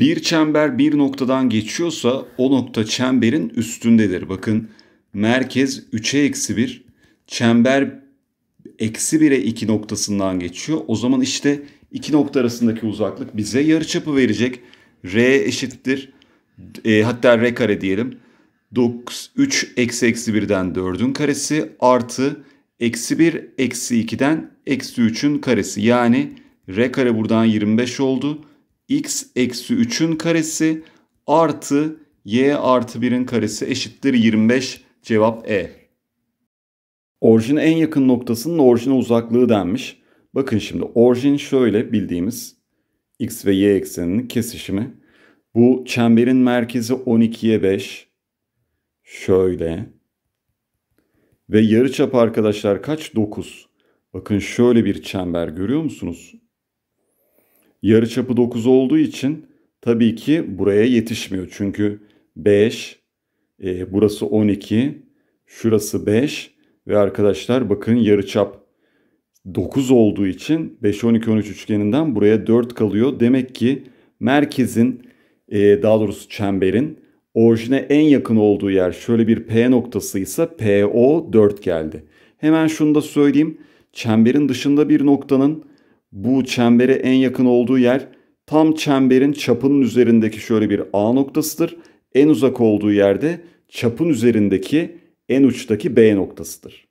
Bir çember bir noktadan geçiyorsa o nokta çemberin üstündedir. Bakın merkez 3'e eksi 1 çember eksi 1'e 2 noktasından geçiyor. O zaman işte iki nokta arasındaki uzaklık bize yarıçapı verecek. R eşittir e, hatta R kare diyelim. 9, 3 eksi eksi 1'den 4'ün karesi artı eksi 1 eksi 2'den eksi 3'ün karesi. Yani R kare buradan 25 oldu x eksi 3'ün karesi artı y artı 1'in karesi eşittir 25 cevap E. Orijine en yakın noktasının orijine uzaklığı denmiş. Bakın şimdi orijin şöyle bildiğimiz x ve y ekseninin kesişimi. Bu çemberin merkezi 12'ye 5. Şöyle. Ve yarıçap arkadaşlar kaç? 9. Bakın şöyle bir çember görüyor musunuz? yarıçapı 9 olduğu için tabii ki buraya yetişmiyor. Çünkü 5, e, burası 12, şurası 5 ve arkadaşlar bakın yarıçap 9 olduğu için 5, 12, 13 üçgeninden buraya 4 kalıyor. Demek ki merkezin e, daha doğrusu çemberin orijine en yakın olduğu yer şöyle bir P noktasıysa PO 4 geldi. Hemen şunu da söyleyeyim. Çemberin dışında bir noktanın bu çembere en yakın olduğu yer tam çemberin çapının üzerindeki şöyle bir A noktasıdır. En uzak olduğu yerde çapın üzerindeki en uçtaki B noktasıdır.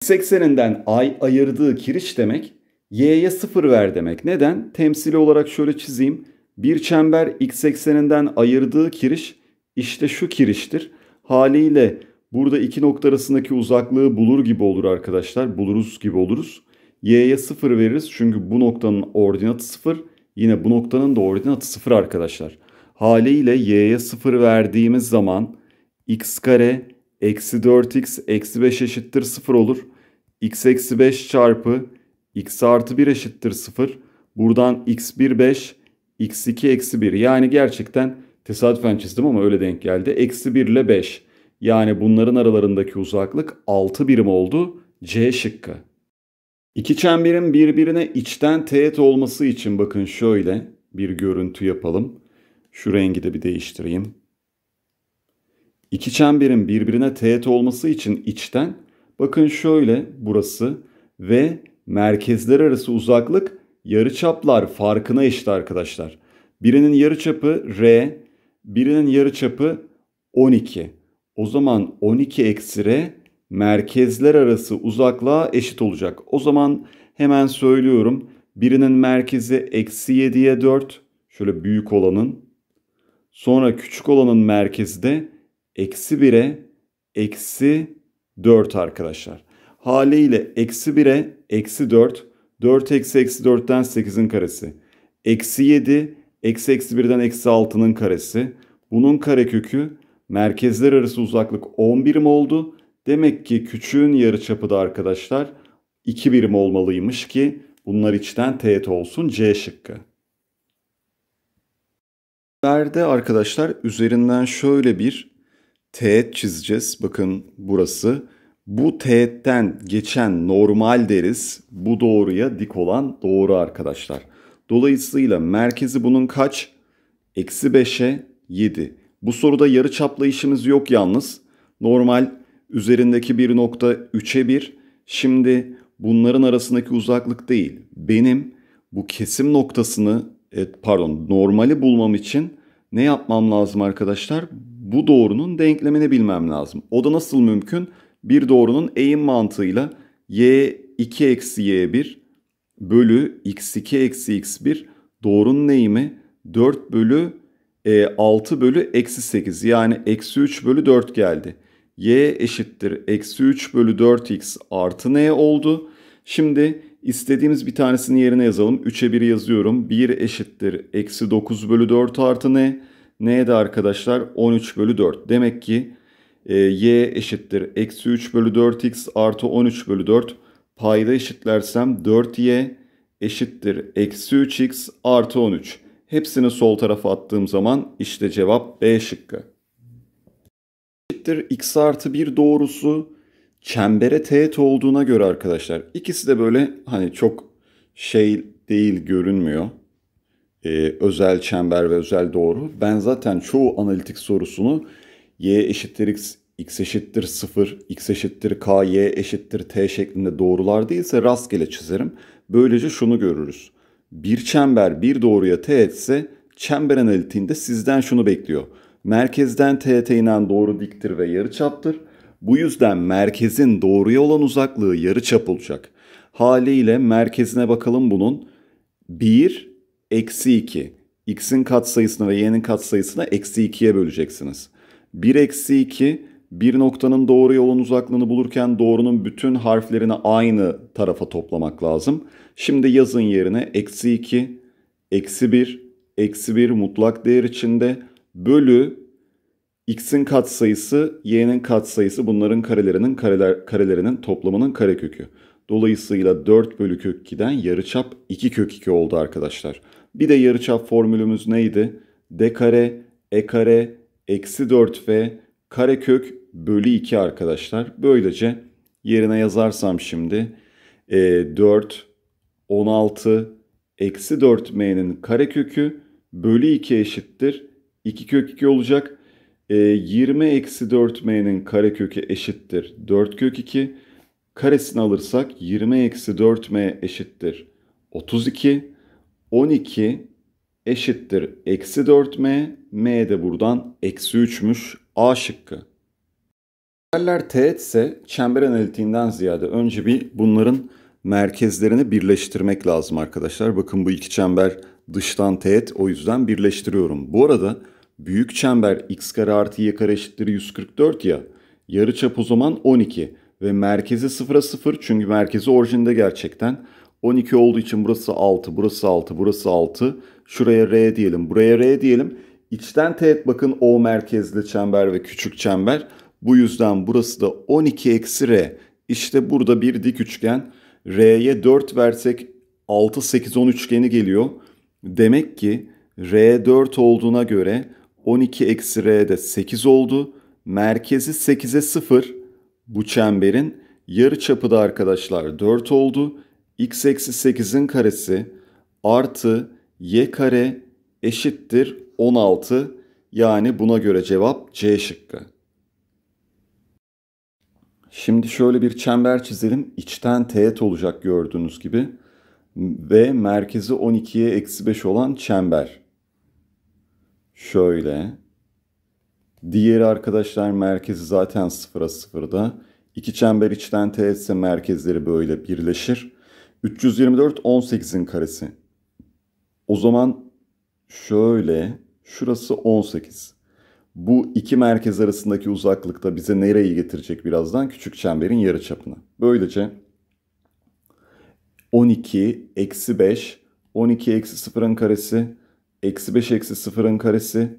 Sekseninden ay ayırdığı kiriş demek y'ye sıfır ver demek. Neden? Temsili olarak şöyle çizeyim. Bir çember x ekseninden ayırdığı kiriş işte şu kiriştir. Haliyle burada iki nokta arasındaki uzaklığı bulur gibi olur arkadaşlar. Buluruz gibi oluruz y'ye 0 veririz. Çünkü bu noktanın ordinatı 0. Yine bu noktanın da ordinatı 0 arkadaşlar. Haliyle y'ye 0 verdiğimiz zaman x kare eksi 4x eksi 5 eşittir 0 olur. x eksi 5 çarpı x artı 1 eşittir 0. Buradan x1 5 x2 eksi 1 yani gerçekten tesadüfen çizdim ama öyle denk geldi. Eksi 1 ile 5 yani bunların aralarındaki uzaklık 6 birim oldu C şıkkı. İki çemberin birbirine içten teğet olması için bakın şöyle bir görüntü yapalım. Şu rengi de bir değiştireyim. İki çemberin birbirine teğet olması için içten bakın şöyle burası ve merkezler arası uzaklık yarıçaplar farkına eşit arkadaşlar. Birinin yarıçapı R, birinin yarıçapı 12. O zaman 12 eksi R merkezler arası uzaklığa eşit olacak. O zaman hemen söylüyorum. Birinin merkezi eksi 7'ye 4. Şöyle büyük olanın. Sonra küçük olanın merkezi de eksi 1'e eksi 4 arkadaşlar. Haliyle eksi 1'e eksi 4. 4 eksi eksi 4'ten 8'in karesi. Eksi 7 eksi eksi 1'den eksi 6'nın karesi. Bunun karekökü merkezler arası uzaklık 10 birim oldu. Demek ki küçüğün yarıçapı da arkadaşlar 2 birim olmalıymış ki bunlar içten teğet olsun C şıkkı. Berde arkadaşlar üzerinden şöyle bir teğet çizeceğiz. Bakın burası. Bu teğetten geçen normal deriz. Bu doğruya dik olan doğru arkadaşlar. Dolayısıyla merkezi bunun kaç? Eksi 5'e 7. Bu soruda yarı çapla işimiz yok yalnız. Normal üzerindeki bir nokta 3'e 1. Şimdi bunların arasındaki uzaklık değil. Benim bu kesim noktasını e, pardon normali bulmam için ne yapmam lazım arkadaşlar? Bu doğrunun denklemini bilmem lazım. O da nasıl mümkün? Bir doğrunun eğim mantığıyla y2 eksi y1 bölü x2 eksi x1 doğrunun eğimi 4 bölü e, 6 bölü eksi 8 yani eksi 3 bölü 4 geldi y eşittir eksi 3 bölü 4x artı n oldu. Şimdi istediğimiz bir tanesini yerine yazalım. 3'e 1 yazıyorum. 1 eşittir eksi 9 bölü 4 artı n. n de arkadaşlar 13 bölü 4. Demek ki e, y eşittir eksi 3 bölü 4x artı 13 bölü 4. Payda eşitlersem 4y eşittir eksi 3x artı 13. Hepsini sol tarafa attığım zaman işte cevap B şıkkı eşittir x artı 1 doğrusu çembere teğet olduğuna göre arkadaşlar. İkisi de böyle hani çok şey değil görünmüyor. Ee, özel çember ve özel doğru. Ben zaten çoğu analitik sorusunu y eşittir x, x eşittir 0, x eşittir k, y eşittir t şeklinde doğrular değilse rastgele çizerim. Böylece şunu görürüz. Bir çember bir doğruya teğetse çember analitiğinde sizden şunu bekliyor. Merkezden TET inen doğru diktir ve yarı çaptır. Bu yüzden merkezin doğruya olan uzaklığı yarı çap olacak. Haliyle merkezine bakalım bunun. 1 eksi 2. X'in katsayısını ve y'nin katsayısını eksi 2'ye böleceksiniz. 1 eksi 2 bir noktanın doğru yolun uzaklığını bulurken doğrunun bütün harflerini aynı tarafa toplamak lazım. Şimdi yazın yerine eksi 2, eksi 1, eksi 1 mutlak değer içinde bölü x'in katsayısı, y'nin katsayısı bunların karelerinin kareler, karelerinin toplamının karekökü. Dolayısıyla 4 bölü kök 2'den yarıçap 2 kök 2 oldu arkadaşlar. Bir de yarıçap formülümüz neydi? D kare, E kare, eksi 4v karekök bölü 2 arkadaşlar. Böylece yerine yazarsam şimdi e, 4, 16, eksi 4m'nin karekökü bölü 2 eşittir. 2 kök 2 olacak. E, 20 eksi 4 m'nin kare kökü eşittir 4 kök 2. Karesini alırsak 20 eksi 4 m eşittir 32. 12 eşittir eksi 4m. m de buradan eksi 3'müş. A şıkkı. Değerler teğet ise çember analitiğinden ziyade önce bir bunların merkezlerini birleştirmek lazım arkadaşlar. Bakın bu iki çember dıştan teğet o yüzden birleştiriyorum. Bu arada Büyük çember x kare artı y kare eşittir 144 ya. Yarı çap o zaman 12 ve merkezi 0'a 0 çünkü merkezi orijinde gerçekten. 12 olduğu için burası 6, burası 6, burası 6. Şuraya R diyelim, buraya R diyelim. İçten teğet bakın O merkezli çember ve küçük çember. Bu yüzden burası da 12 eksi R. İşte burada bir dik üçgen. R'ye 4 versek 6, 8, 10 üçgeni geliyor. Demek ki R4 olduğuna göre 12 eksi r de 8 oldu. Merkezi 8'e 0. Bu çemberin yarı çapı da arkadaşlar 4 oldu. X eksi 8'in karesi artı Y kare eşittir 16. Yani buna göre cevap C şıkkı. Şimdi şöyle bir çember çizelim. İçten teğet olacak gördüğünüz gibi. Ve merkezi 12'ye eksi 5 olan çember. Şöyle. diğer arkadaşlar merkezi zaten sıfıra sıfırda. İki çember içten teğetse merkezleri böyle birleşir. 324 18'in karesi. O zaman şöyle şurası 18. Bu iki merkez arasındaki uzaklıkta bize nereyi getirecek birazdan? Küçük çemberin yarı çapını. Böylece 12 eksi 5 12 eksi 0'ın karesi Eksi 5 eksi 0'ın karesi.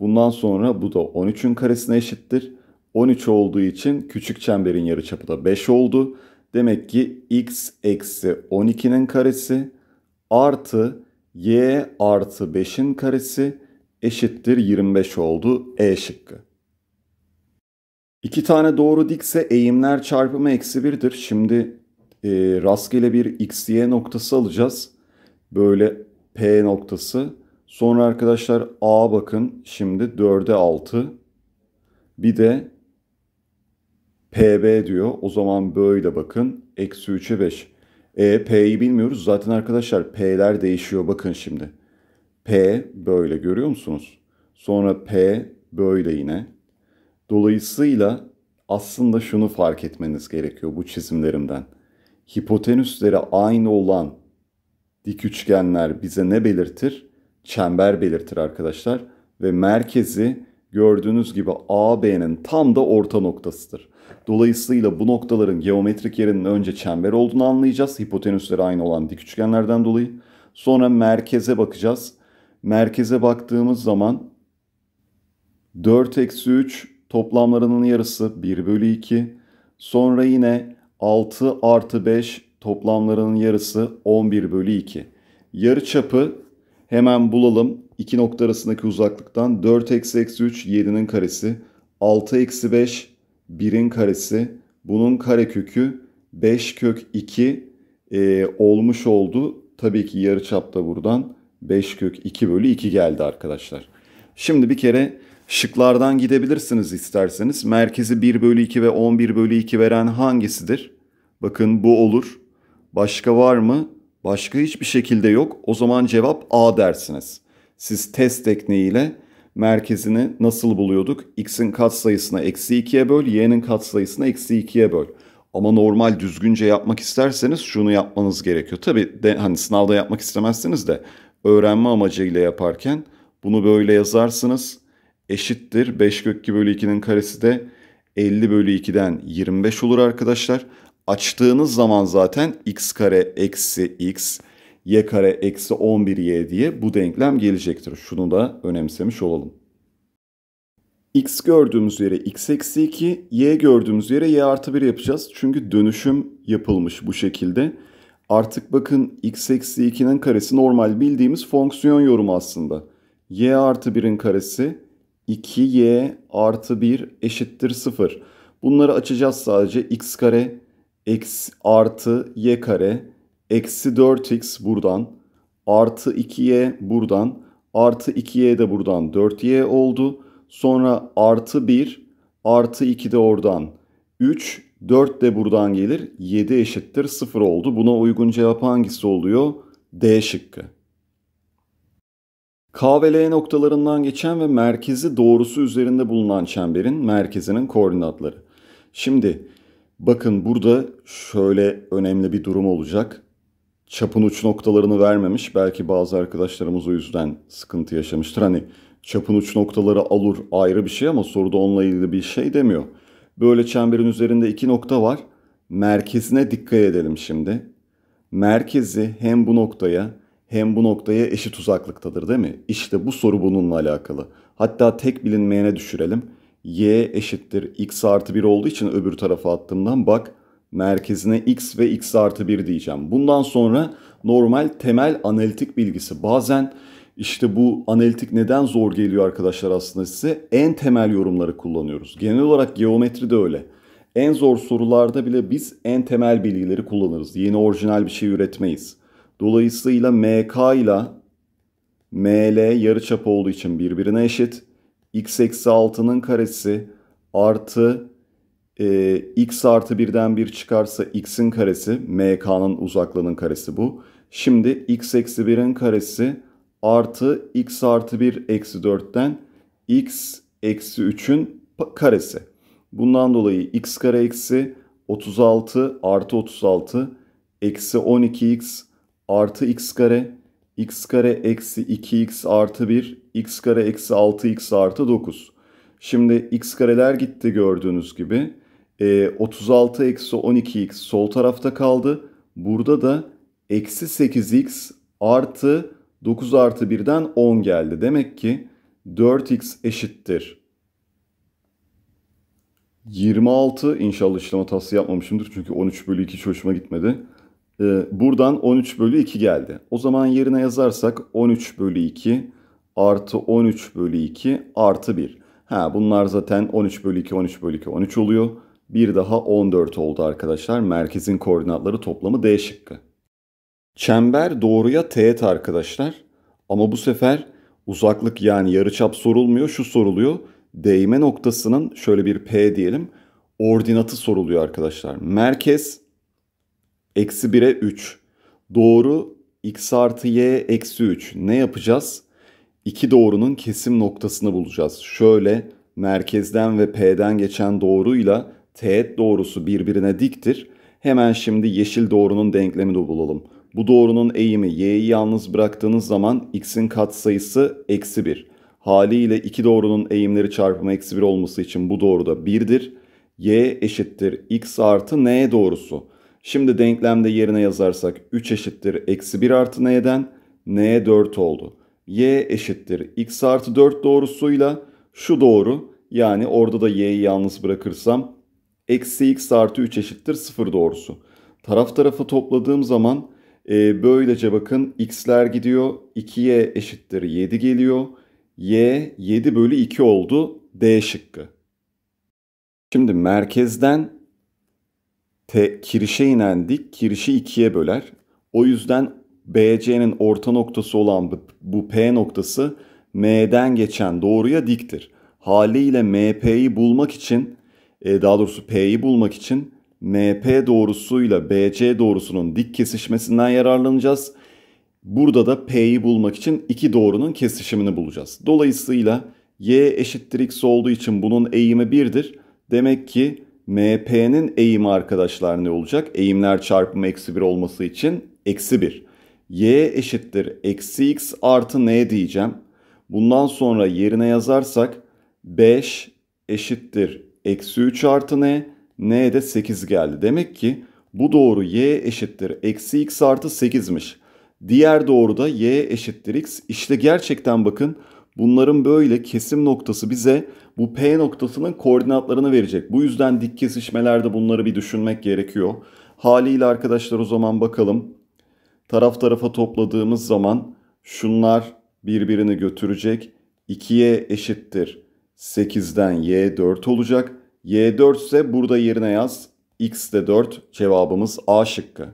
Bundan sonra bu da 13'ün karesine eşittir. 13 olduğu için küçük çemberin yarıçapı da 5 oldu. Demek ki x eksi 12'nin karesi artı y artı 5'in karesi eşittir 25 oldu E şıkkı. İki tane doğru dikse eğimler çarpımı eksi 1'dir. Şimdi e, rastgele bir x, y noktası alacağız. Böyle P noktası. Sonra arkadaşlar A bakın şimdi 4'e 6. Bir de PB diyor. O zaman böyle bakın. Eksi 3'e 5. E, P'yi bilmiyoruz. Zaten arkadaşlar P'ler değişiyor. Bakın şimdi. P böyle görüyor musunuz? Sonra P böyle yine. Dolayısıyla aslında şunu fark etmeniz gerekiyor bu çizimlerimden. Hipotenüsleri aynı olan dik üçgenler bize ne belirtir? çember belirtir arkadaşlar. Ve merkezi gördüğünüz gibi AB'nin tam da orta noktasıdır. Dolayısıyla bu noktaların geometrik yerinin önce çember olduğunu anlayacağız. Hipotenüsleri aynı olan dik üçgenlerden dolayı. Sonra merkeze bakacağız. Merkeze baktığımız zaman 4 eksi 3 toplamlarının yarısı 1 bölü 2. Sonra yine 6 artı 5 toplamlarının yarısı 11 bölü 2. Yarı çapı Hemen bulalım. 2 nokta arasındaki uzaklıktan 4 eksi eksi 3 7'nin karesi. 6 eksi 5 1'in karesi. Bunun karekökü 5 kök 2 e, olmuş oldu. Tabii ki yarı çapta buradan 5 kök 2 bölü 2 geldi arkadaşlar. Şimdi bir kere şıklardan gidebilirsiniz isterseniz. Merkezi 1 bölü 2 ve 11 bölü 2 veren hangisidir? Bakın bu olur. Başka var mı? başka hiçbir şekilde yok o zaman cevap A dersiniz. Siz test tekniğiyle merkezini nasıl buluyorduk? X'in katsayısına eksi 2'ye böl, Y'nin katsayısına eksi 2'ye böl. Ama normal düzgünce yapmak isterseniz şunu yapmanız gerekiyor. Tabi hani sınavda yapmak istemezsiniz de öğrenme amacıyla yaparken bunu böyle yazarsınız. Eşittir 5 kök 2 bölü 2'nin karesi de 50 bölü 2'den 25 olur arkadaşlar açtığınız zaman zaten x kare eksi x y kare eksi 11y diye bu denklem gelecektir. Şunu da önemsemiş olalım. x gördüğümüz yere x eksi 2, y gördüğümüz yere y artı 1 yapacağız. Çünkü dönüşüm yapılmış bu şekilde. Artık bakın x eksi 2'nin karesi normal bildiğimiz fonksiyon yorumu aslında. y artı 1'in karesi 2y artı 1 eşittir 0. Bunları açacağız sadece x kare eksi artı y kare eksi 4x buradan artı 2y buradan artı 2y de buradan 4y oldu. Sonra artı 1 artı 2 de oradan 3 4 de buradan gelir 7 eşittir 0 oldu. Buna uygun cevap hangisi oluyor? D şıkkı. K ve L noktalarından geçen ve merkezi doğrusu üzerinde bulunan çemberin merkezinin koordinatları. Şimdi Bakın burada şöyle önemli bir durum olacak. Çapın uç noktalarını vermemiş. Belki bazı arkadaşlarımız o yüzden sıkıntı yaşamıştır. Hani çapın uç noktaları alur ayrı bir şey ama soruda onunla ilgili bir şey demiyor. Böyle çemberin üzerinde iki nokta var. Merkezine dikkat edelim şimdi. Merkezi hem bu noktaya hem bu noktaya eşit uzaklıktadır değil mi? İşte bu soru bununla alakalı. Hatta tek bilinmeyene düşürelim y eşittir x artı 1 olduğu için öbür tarafa attığımdan bak merkezine x ve x artı 1 diyeceğim. Bundan sonra normal temel analitik bilgisi bazen işte bu analitik neden zor geliyor arkadaşlar aslında size en temel yorumları kullanıyoruz. Genel olarak geometri de öyle. En zor sorularda bile biz en temel bilgileri kullanırız. Yeni orijinal bir şey üretmeyiz. Dolayısıyla MK ile ML yarıçap olduğu için birbirine eşit x eksi 6'nın karesi artı e, x artı 1'den bir çıkarsa x'in karesi mk'nın uzaklığının karesi bu. Şimdi x eksi 1'in karesi artı x artı 1 eksi 4'ten x eksi 3'ün karesi. Bundan dolayı x kare eksi 36 artı 36 eksi 12x artı x kare x kare eksi 2x artı 1, x kare eksi 6x artı 9. Şimdi x kareler gitti gördüğünüz gibi. E, 36 eksi 12x sol tarafta kaldı. Burada da eksi 8x artı 9 artı 1'den 10 geldi. Demek ki 4x eşittir. 26 inşallah işlem hatası yapmamışımdır. Çünkü 13 bölü 2 hiç hoşuma gitmedi. Ee, buradan 13 bölü 2 geldi. O zaman yerine yazarsak 13 bölü 2 artı 13 bölü 2 artı 1. Ha bunlar zaten 13 bölü 2, 13 bölü 2, 13 oluyor. Bir daha 14 oldu arkadaşlar. Merkezin koordinatları toplamı D şıkkı. Çember doğruya teğet arkadaşlar. Ama bu sefer uzaklık yani yarıçap sorulmuyor. Şu soruluyor. Değme noktasının şöyle bir P diyelim. Ordinatı soruluyor arkadaşlar. Merkez Eksi 1'e 3. Doğru x artı y eksi 3. Ne yapacağız? İki doğrunun kesim noktasını bulacağız. Şöyle merkezden ve p'den geçen doğruyla teğet doğrusu birbirine diktir. Hemen şimdi yeşil doğrunun denklemi de bulalım. Bu doğrunun eğimi y'yi yalnız bıraktığınız zaman x'in katsayısı eksi 1. Haliyle iki doğrunun eğimleri çarpımı eksi 1 olması için bu doğru da 1'dir. y eşittir x artı n doğrusu. Şimdi denklemde yerine yazarsak 3 eşittir eksi 1 artı n'den n 4 oldu. y eşittir x artı 4 doğrusuyla şu doğru yani orada da y'yi yalnız bırakırsam eksi x artı 3 eşittir 0 doğrusu. Taraf tarafa topladığım zaman e, böylece bakın x'ler gidiyor 2y eşittir 7 geliyor. y 7 bölü 2 oldu d şıkkı. Şimdi merkezden T kirişe inen kirişi ikiye böler. O yüzden BC'nin orta noktası olan bu P noktası M'den geçen doğruya diktir. Haliyle MP'yi bulmak için e, daha doğrusu P'yi bulmak için MP doğrusuyla BC doğrusunun dik kesişmesinden yararlanacağız. Burada da P'yi bulmak için iki doğrunun kesişimini bulacağız. Dolayısıyla Y eşittir X olduğu için bunun eğimi 1'dir. Demek ki MP'nin eğimi arkadaşlar ne olacak? Eğimler çarpımı eksi 1 olması için eksi 1. Y eşittir eksi x artı n diyeceğim. Bundan sonra yerine yazarsak 5 eşittir eksi 3 artı n. n de 8 geldi. Demek ki bu doğru y eşittir eksi x artı 8'miş. Diğer doğru da y eşittir x. İşte gerçekten bakın Bunların böyle kesim noktası bize bu P noktasının koordinatlarını verecek. Bu yüzden dik kesişmelerde bunları bir düşünmek gerekiyor. Haliyle arkadaşlar o zaman bakalım. Taraf tarafa topladığımız zaman şunlar birbirini götürecek. 2 eşittir. 8'den y 4 olacak. y 4 ise burada yerine yaz. x de 4 cevabımız A şıkkı.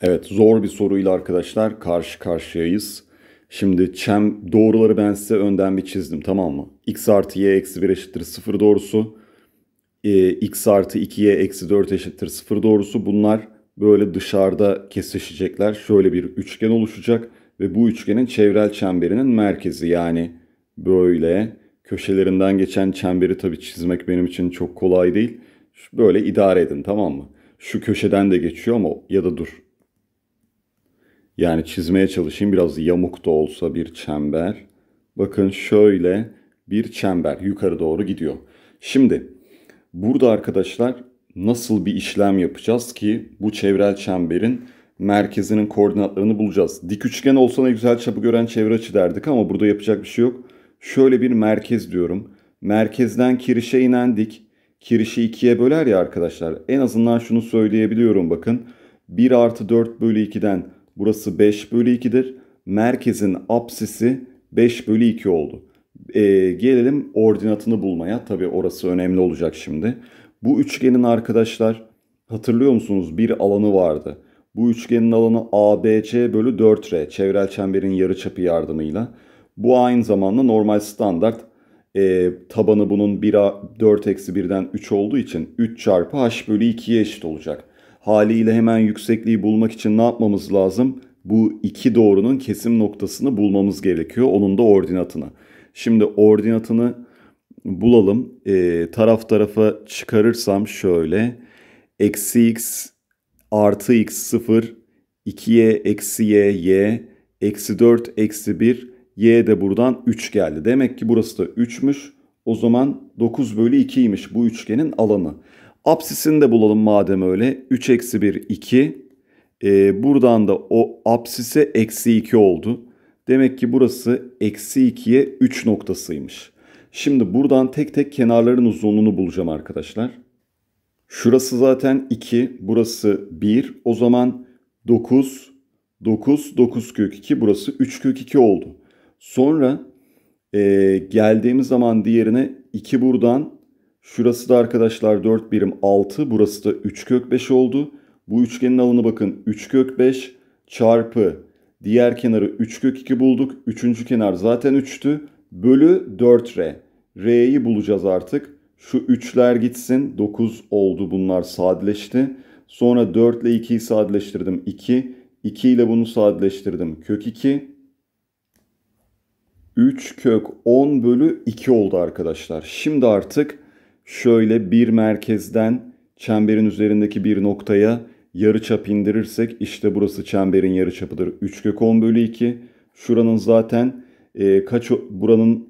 Evet zor bir soruyla arkadaşlar karşı karşıyayız. Şimdi çem doğruları ben size önden bir çizdim tamam mı? x artı y eksi 1 eşittir 0 doğrusu. E, x artı 2y eksi 4 eşittir 0 doğrusu. Bunlar böyle dışarıda kesişecekler. Şöyle bir üçgen oluşacak ve bu üçgenin çevrel çemberinin merkezi yani böyle köşelerinden geçen çemberi tabii çizmek benim için çok kolay değil. Böyle idare edin tamam mı? Şu köşeden de geçiyor ama ya da dur yani çizmeye çalışayım biraz yamuk da olsa bir çember. Bakın şöyle bir çember yukarı doğru gidiyor. Şimdi burada arkadaşlar nasıl bir işlem yapacağız ki bu çevrel çemberin merkezinin koordinatlarını bulacağız. Dik üçgen olsa da güzel çapı gören çevre açı derdik ama burada yapacak bir şey yok. Şöyle bir merkez diyorum. Merkezden kirişe inen dik. Kirişi ikiye böler ya arkadaşlar. En azından şunu söyleyebiliyorum bakın. 1 artı 4 bölü 2'den Burası 5 bölü 2'dir. Merkezin apsisi 5 bölü 2 oldu. Ee, gelelim ordinatını bulmaya. Tabi orası önemli olacak şimdi. Bu üçgenin arkadaşlar hatırlıyor musunuz bir alanı vardı. Bu üçgenin alanı ABC bölü 4R çevrel çemberin yarıçapı yardımıyla. Bu aynı zamanda normal standart e, tabanı bunun a 4 eksi 1'den 3 olduğu için 3 çarpı h bölü 2'ye eşit olacak haliyle hemen yüksekliği bulmak için ne yapmamız lazım? Bu iki doğrunun kesim noktasını bulmamız gerekiyor. Onun da ordinatını. Şimdi ordinatını bulalım. E, taraf tarafa çıkarırsam şöyle. Eksi x artı x 0 2'ye eksi y y eksi 4 eksi 1 y de buradan 3 geldi. Demek ki burası da 3'müş. O zaman 9 bölü 2'ymiş bu üçgenin alanı. Apsisini de bulalım madem öyle. 3 eksi 1 2. Ee, buradan da o apsise eksi 2 oldu. Demek ki burası eksi 2'ye 3 noktasıymış. Şimdi buradan tek tek kenarların uzunluğunu bulacağım arkadaşlar. Şurası zaten 2. Burası 1. O zaman 9. 9. 9 kök 2. Burası 3 kök 2 oldu. Sonra e, geldiğimiz zaman diğerine 2 buradan Şurası da arkadaşlar 4 birim 6. Burası da 3 kök 5 oldu. Bu üçgenin alanı bakın 3 kök 5 çarpı diğer kenarı 3 kök 2 bulduk. Üçüncü kenar zaten 3'tü. Bölü 4R. R'yi bulacağız artık. Şu 3'ler gitsin. 9 oldu bunlar sadeleşti. Sonra 4 ile 2'yi sadeleştirdim 2. 2 ile bunu sadeleştirdim kök 2. 3 kök 10 bölü 2 oldu arkadaşlar. Şimdi artık şöyle bir merkezden çemberin üzerindeki bir noktaya yarıçap indirirsek işte burası çemberin yarıçapıdır. 3 kök 10 bölü 2. Şuranın zaten e, kaç buranın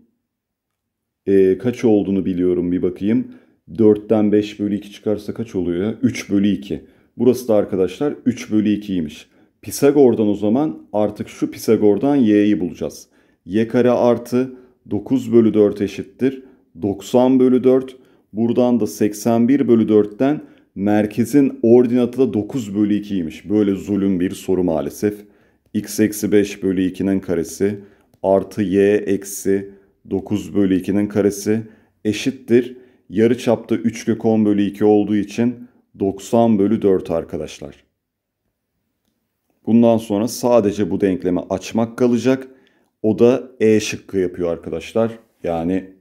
e, kaç olduğunu biliyorum bir bakayım. 4'ten 5 bölü 2 çıkarsa kaç oluyor ya? 3 bölü 2. Burası da arkadaşlar 3 bölü 2'ymiş. Pisagor'dan o zaman artık şu Pisagor'dan y'yi bulacağız. y kare artı 9 bölü 4 eşittir. 90 bölü 4 Buradan da 81 bölü 4'ten merkezin ordinatı da 9 bölü 2'ymiş. Böyle zulüm bir soru maalesef. x eksi 5 bölü 2'nin karesi artı y eksi 9 bölü 2'nin karesi eşittir. Yarı çapta 3 kök 10 bölü 2 olduğu için 90 bölü 4 arkadaşlar. Bundan sonra sadece bu denklemi açmak kalacak. O da E şıkkı yapıyor arkadaşlar. Yani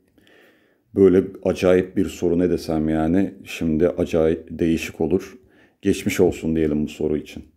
böyle acayip bir soru ne desem yani şimdi acayip değişik olur. Geçmiş olsun diyelim bu soru için.